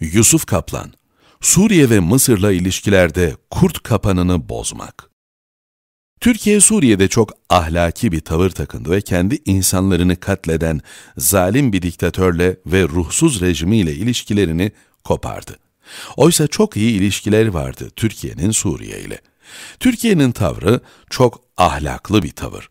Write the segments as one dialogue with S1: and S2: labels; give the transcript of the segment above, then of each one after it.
S1: Yusuf Kaplan, Suriye ve Mısır'la ilişkilerde kurt kapanını bozmak. Türkiye Suriye'de çok ahlaki bir tavır takındı ve kendi insanlarını katleden zalim bir diktatörle ve ruhsuz rejimiyle ilişkilerini kopardı. Oysa çok iyi ilişkiler vardı Türkiye'nin Suriye ile. Türkiye'nin tavrı çok ahlaklı bir tavır.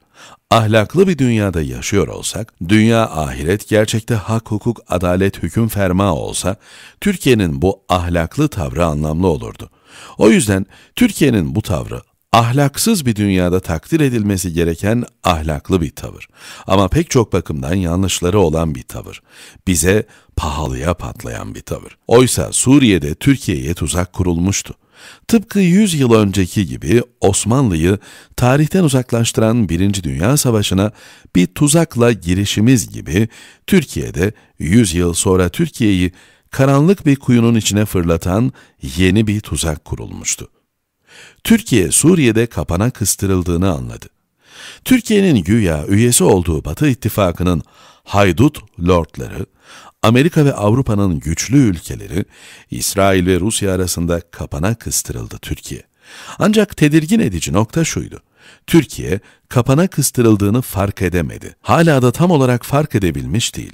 S1: Ahlaklı bir dünyada yaşıyor olsak, dünya ahiret gerçekte hak, hukuk, adalet, hüküm ferma olsa, Türkiye'nin bu ahlaklı tavrı anlamlı olurdu. O yüzden Türkiye'nin bu tavrı ahlaksız bir dünyada takdir edilmesi gereken ahlaklı bir tavır. Ama pek çok bakımdan yanlışları olan bir tavır. Bize pahalıya patlayan bir tavır. Oysa Suriye'de Türkiye'ye tuzak kurulmuştu. Tıpkı 100 yıl önceki gibi Osmanlı'yı tarihten uzaklaştıran Birinci Dünya Savaşı'na bir tuzakla girişimiz gibi Türkiye'de 100 yıl sonra Türkiye'yi karanlık bir kuyunun içine fırlatan yeni bir tuzak kurulmuştu. Türkiye Suriye'de kapana kıstırıldığını anladı. Türkiye'nin güya üyesi olduğu Batı İttifakının haydut lordları Amerika ve Avrupa'nın güçlü ülkeleri, İsrail ve Rusya arasında kapana kıstırıldı Türkiye. Ancak tedirgin edici nokta şuydu. Türkiye kapana kıstırıldığını fark edemedi. Hala da tam olarak fark edebilmiş değil.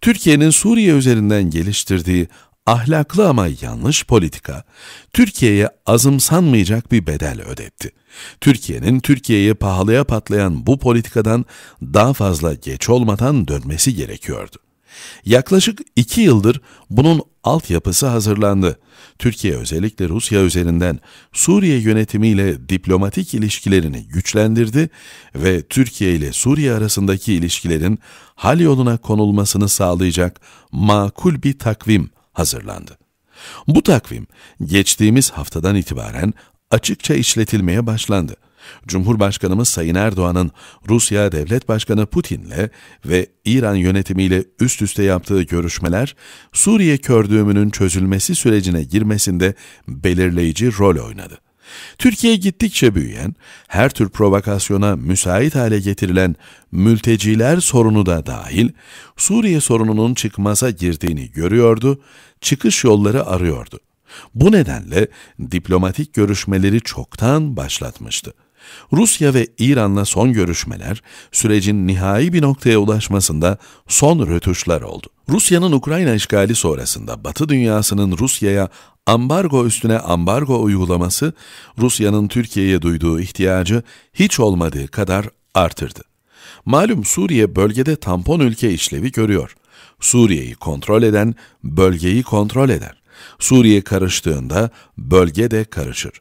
S1: Türkiye'nin Suriye üzerinden geliştirdiği ahlaklı ama yanlış politika, Türkiye'ye azımsanmayacak bir bedel ödetti. Türkiye'nin Türkiye'yi pahalıya patlayan bu politikadan daha fazla geç olmadan dönmesi gerekiyordu. Yaklaşık iki yıldır bunun altyapısı hazırlandı. Türkiye özellikle Rusya üzerinden Suriye yönetimiyle diplomatik ilişkilerini güçlendirdi ve Türkiye ile Suriye arasındaki ilişkilerin hal yoluna konulmasını sağlayacak makul bir takvim hazırlandı. Bu takvim geçtiğimiz haftadan itibaren açıkça işletilmeye başlandı. Cumhurbaşkanımız Sayın Erdoğan'ın Rusya Devlet Başkanı Putin'le ve İran yönetimiyle üst üste yaptığı görüşmeler, Suriye kördüğümünün çözülmesi sürecine girmesinde belirleyici rol oynadı. Türkiye gittikçe büyüyen, her tür provokasyona müsait hale getirilen mülteciler sorunu da dahil, Suriye sorununun çıkmaza girdiğini görüyordu, çıkış yolları arıyordu. Bu nedenle diplomatik görüşmeleri çoktan başlatmıştı. Rusya ve İran'la son görüşmeler sürecin nihai bir noktaya ulaşmasında son rötuşlar oldu. Rusya'nın Ukrayna işgali sonrasında Batı dünyasının Rusya'ya ambargo üstüne ambargo uygulaması Rusya'nın Türkiye'ye duyduğu ihtiyacı hiç olmadığı kadar artırdı. Malum Suriye bölgede tampon ülke işlevi görüyor. Suriye'yi kontrol eden bölgeyi kontrol eder. Suriye karıştığında bölge de karışır.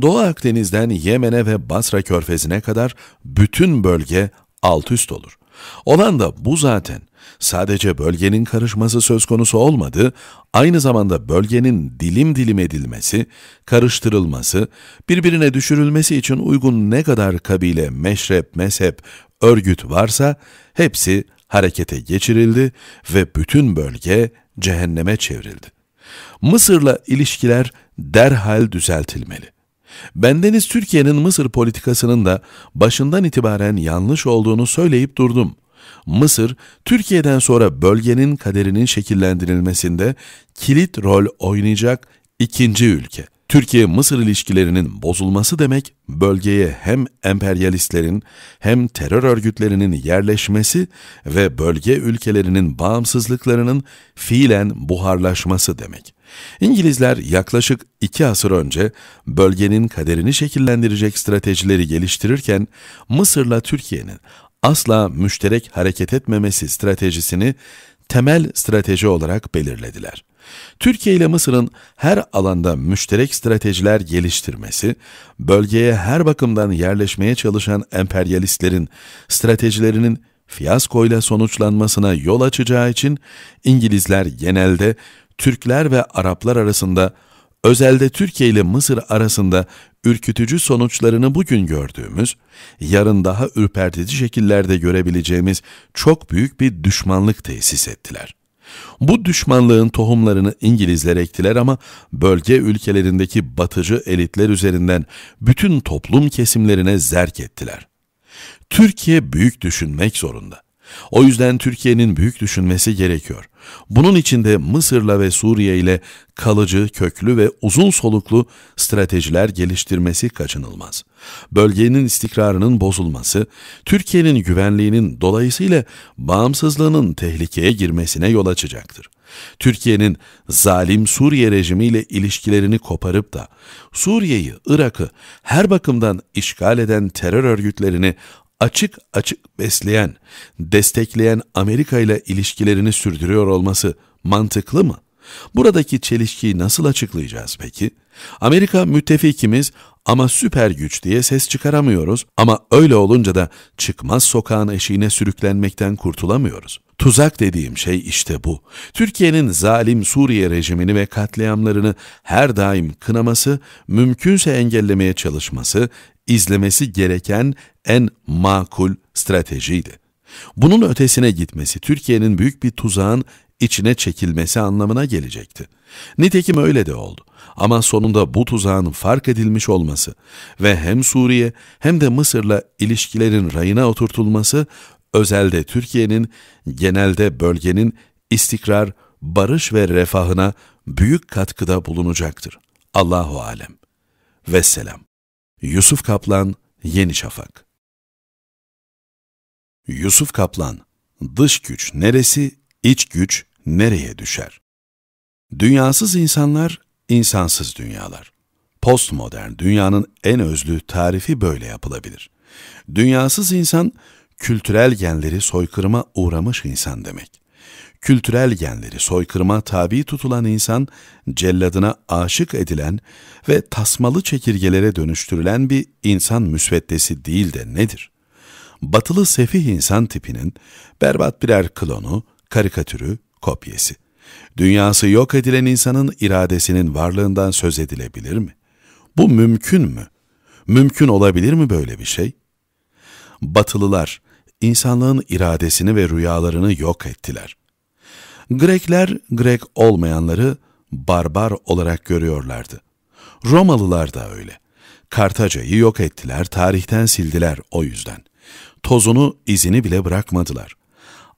S1: Doğu Akdeniz'den Yemen'e ve Basra körfezine kadar bütün bölge alt üst olur. Olan da bu zaten. Sadece bölgenin karışması söz konusu olmadı, aynı zamanda bölgenin dilim dilim edilmesi, karıştırılması, birbirine düşürülmesi için uygun ne kadar kabile, meşrep, mezhep, örgüt varsa hepsi harekete geçirildi ve bütün bölge cehenneme çevrildi. Mısır'la ilişkiler derhal düzeltilmeli. Bendeniz Türkiye'nin Mısır politikasının da başından itibaren yanlış olduğunu söyleyip durdum. Mısır, Türkiye'den sonra bölgenin kaderinin şekillendirilmesinde kilit rol oynayacak ikinci ülke. Türkiye-Mısır ilişkilerinin bozulması demek bölgeye hem emperyalistlerin hem terör örgütlerinin yerleşmesi ve bölge ülkelerinin bağımsızlıklarının fiilen buharlaşması demek. İngilizler yaklaşık iki asır önce bölgenin kaderini şekillendirecek stratejileri geliştirirken Mısır'la Türkiye'nin asla müşterek hareket etmemesi stratejisini temel strateji olarak belirlediler. Türkiye ile Mısır'ın her alanda müşterek stratejiler geliştirmesi, bölgeye her bakımdan yerleşmeye çalışan emperyalistlerin stratejilerinin fiyaskoyla sonuçlanmasına yol açacağı için İngilizler genelde Türkler ve Araplar arasında, özelde Türkiye ile Mısır arasında ürkütücü sonuçlarını bugün gördüğümüz, yarın daha ürpertici şekillerde görebileceğimiz çok büyük bir düşmanlık tesis ettiler. Bu düşmanlığın tohumlarını İngilizler ektiler ama bölge ülkelerindeki batıcı elitler üzerinden bütün toplum kesimlerine zerk ettiler. Türkiye büyük düşünmek zorunda. O yüzden Türkiye'nin büyük düşünmesi gerekiyor. Bunun için de Mısır'la ve Suriye ile kalıcı, köklü ve uzun soluklu stratejiler geliştirmesi kaçınılmaz. Bölgenin istikrarının bozulması, Türkiye'nin güvenliğinin dolayısıyla bağımsızlığının tehlikeye girmesine yol açacaktır. Türkiye'nin zalim Suriye rejimiyle ilişkilerini koparıp da Suriye'yi, Irak'ı her bakımdan işgal eden terör örgütlerini açık açık besleyen, destekleyen Amerika ile ilişkilerini sürdürüyor olması mantıklı mı? Buradaki çelişkiyi nasıl açıklayacağız peki? Amerika müttefikimiz ama süper güç diye ses çıkaramıyoruz ama öyle olunca da çıkmaz sokağın eşiğine sürüklenmekten kurtulamıyoruz. Tuzak dediğim şey işte bu. Türkiye'nin zalim Suriye rejimini ve katliamlarını her daim kınaması, mümkünse engellemeye çalışması, izlemesi gereken en makul stratejiydi. Bunun ötesine gitmesi Türkiye'nin büyük bir tuzağın içine çekilmesi anlamına gelecekti. Nitekim öyle de oldu. Ama sonunda bu tuzağın fark edilmiş olması ve hem Suriye hem de Mısır'la ilişkilerin rayına oturtulması özelde Türkiye'nin, genelde bölgenin istikrar, barış ve refahına büyük katkıda bulunacaktır. Allahu alem. Vesselam. Yusuf Kaplan, Yeni Şafak Yusuf Kaplan, dış güç neresi, iç güç nereye düşer? Dünyasız insanlar, insansız dünyalar. Postmodern dünyanın en özlü tarifi böyle yapılabilir. Dünyasız insan, kültürel genleri soykırıma uğramış insan demek kültürel genleri soykırıma tabi tutulan insan, celladına aşık edilen ve tasmalı çekirgelere dönüştürülen bir insan müsveddesi değil de nedir? Batılı sefih insan tipinin berbat birer klonu, karikatürü, kopyesi. Dünyası yok edilen insanın iradesinin varlığından söz edilebilir mi? Bu mümkün mü? Mümkün olabilir mi böyle bir şey? Batılılar, insanlığın iradesini ve rüyalarını yok ettiler. Grekler Grek olmayanları barbar olarak görüyorlardı. Romalılar da öyle. Kartaca'yı yok ettiler, tarihten sildiler o yüzden. Tozunu, izini bile bırakmadılar.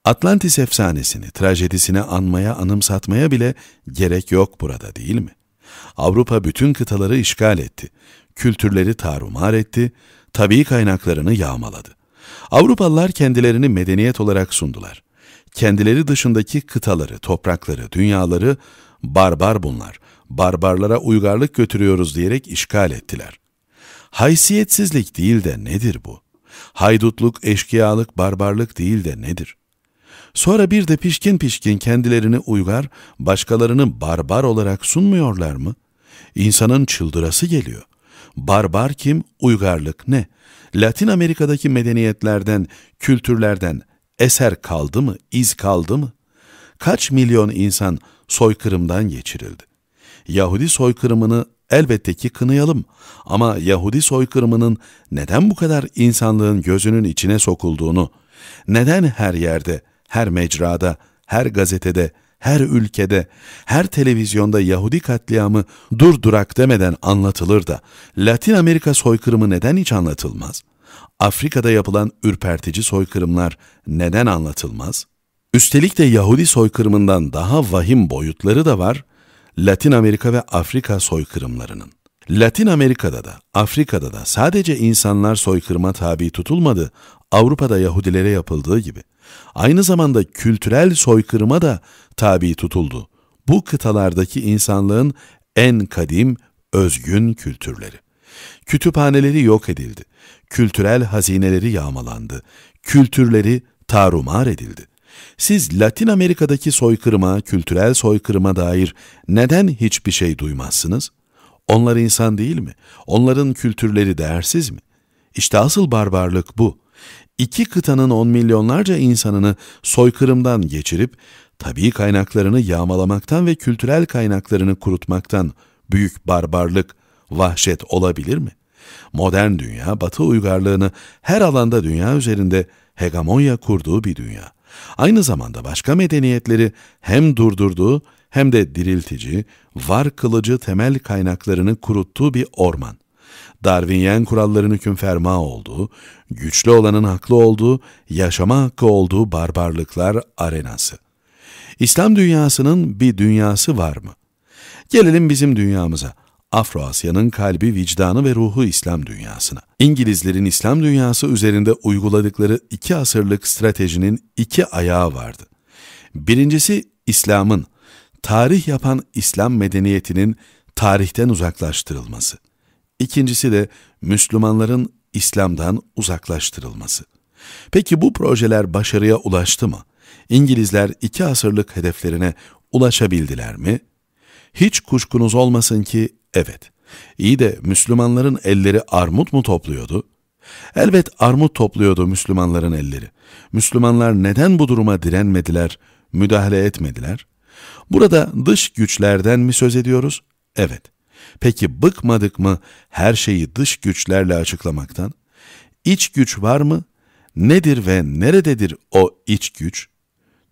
S1: Atlantis efsanesini, trajedisini anmaya, anımsatmaya bile gerek yok burada değil mi? Avrupa bütün kıtaları işgal etti. Kültürleri tarumar etti, tabii kaynaklarını yağmaladı. Avrupalılar kendilerini medeniyet olarak sundular kendileri dışındaki kıtaları, toprakları, dünyaları barbar bunlar, barbarlara uygarlık götürüyoruz diyerek işgal ettiler. Haysiyetsizlik değil de nedir bu? Haydutluk, eşkıyalık, barbarlık değil de nedir? Sonra bir de pişkin pişkin kendilerini uygar, başkalarını barbar olarak sunmuyorlar mı? İnsanın çıldırası geliyor. Barbar kim, uygarlık ne? Latin Amerika'daki medeniyetlerden, kültürlerden Eser kaldı mı, iz kaldı mı? Kaç milyon insan soykırımdan geçirildi? Yahudi soykırımını elbette ki kınayalım ama Yahudi soykırımının neden bu kadar insanlığın gözünün içine sokulduğunu, neden her yerde, her mecrada, her gazetede, her ülkede, her televizyonda Yahudi katliamı dur durak demeden anlatılır da Latin Amerika soykırımı neden hiç anlatılmaz? Afrika'da yapılan ürpertici soykırımlar neden anlatılmaz? Üstelik de Yahudi soykırımından daha vahim boyutları da var Latin Amerika ve Afrika soykırımlarının. Latin Amerika'da da, Afrika'da da sadece insanlar soykırıma tabi tutulmadı, Avrupa'da Yahudilere yapıldığı gibi. Aynı zamanda kültürel soykırıma da tabi tutuldu. Bu kıtalardaki insanlığın en kadim, özgün kültürleri. Kütüphaneleri yok edildi. Kültürel hazineleri yağmalandı. Kültürleri tarumar edildi. Siz Latin Amerika'daki soykırıma, kültürel soykırıma dair neden hiçbir şey duymazsınız? Onlar insan değil mi? Onların kültürleri değersiz mi? İşte asıl barbarlık bu. İki kıtanın on milyonlarca insanını soykırımdan geçirip, tabii kaynaklarını yağmalamaktan ve kültürel kaynaklarını kurutmaktan büyük barbarlık vahşet olabilir mi? Modern dünya, batı uygarlığını her alanda dünya üzerinde hegemonya kurduğu bir dünya. Aynı zamanda başka medeniyetleri hem durdurduğu hem de diriltici, var kılıcı temel kaynaklarını kuruttuğu bir orman. Darwinyen kuralların kurallarını ferma olduğu, güçlü olanın haklı olduğu, yaşama hakkı olduğu barbarlıklar arenası. İslam dünyasının bir dünyası var mı? Gelelim bizim dünyamıza. Afro-Asya'nın kalbi, vicdanı ve ruhu İslam dünyasına. İngilizlerin İslam dünyası üzerinde uyguladıkları iki asırlık stratejinin iki ayağı vardı. Birincisi İslam'ın, tarih yapan İslam medeniyetinin tarihten uzaklaştırılması. İkincisi de Müslümanların İslam'dan uzaklaştırılması. Peki bu projeler başarıya ulaştı mı? İngilizler iki asırlık hedeflerine ulaşabildiler mi? Hiç kuşkunuz olmasın ki Evet. İyi de Müslümanların elleri armut mu topluyordu? Elbet armut topluyordu Müslümanların elleri. Müslümanlar neden bu duruma direnmediler, müdahale etmediler? Burada dış güçlerden mi söz ediyoruz? Evet. Peki bıkmadık mı her şeyi dış güçlerle açıklamaktan? İç güç var mı? Nedir ve nerededir o iç güç?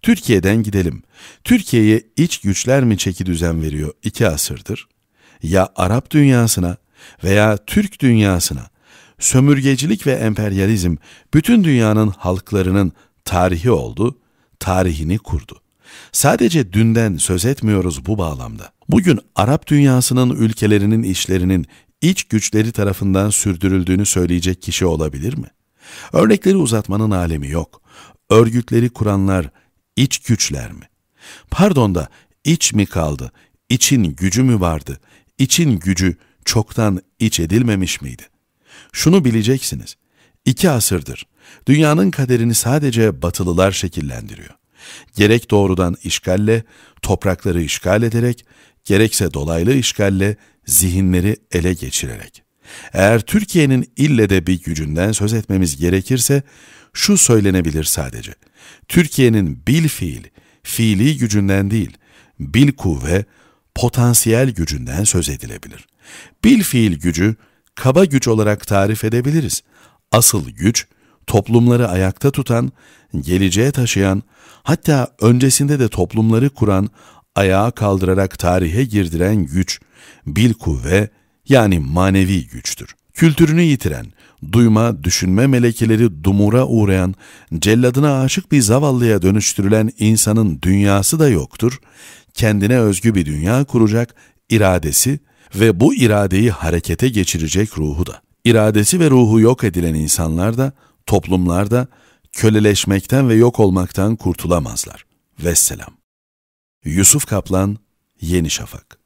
S1: Türkiye'den gidelim. Türkiye'ye iç güçler mi çeki düzen veriyor iki asırdır? ya Arap dünyasına veya Türk dünyasına sömürgecilik ve emperyalizm bütün dünyanın halklarının tarihi oldu, tarihini kurdu. Sadece dünden söz etmiyoruz bu bağlamda. Bugün Arap dünyasının ülkelerinin işlerinin iç güçleri tarafından sürdürüldüğünü söyleyecek kişi olabilir mi? Örnekleri uzatmanın alemi yok. Örgütleri kuranlar iç güçler mi? Pardon da iç mi kaldı, için gücü mü vardı, için gücü çoktan iç edilmemiş miydi? Şunu bileceksiniz. iki asırdır dünyanın kaderini sadece batılılar şekillendiriyor. Gerek doğrudan işgalle, toprakları işgal ederek, gerekse dolaylı işgalle zihinleri ele geçirerek. Eğer Türkiye'nin ille de bir gücünden söz etmemiz gerekirse şu söylenebilir sadece. Türkiye'nin bil fiil, fiili gücünden değil, bil kuvve, potansiyel gücünden söz edilebilir. Bilfiil gücü kaba güç olarak tarif edebiliriz. Asıl güç, toplumları ayakta tutan, geleceğe taşıyan, hatta öncesinde de toplumları kuran, ayağa kaldırarak tarihe girdiren güç, bil kuvve yani manevi güçtür. Kültürünü yitiren, duyma, düşünme melekeleri dumura uğrayan, celladına aşık bir zavallıya dönüştürülen insanın dünyası da yoktur kendine özgü bir dünya kuracak iradesi ve bu iradeyi harekete geçirecek ruhu da. İradesi ve ruhu yok edilen insanlar da, toplumlar da köleleşmekten ve yok olmaktan kurtulamazlar. Vesselam. Yusuf Kaplan, Yeni Şafak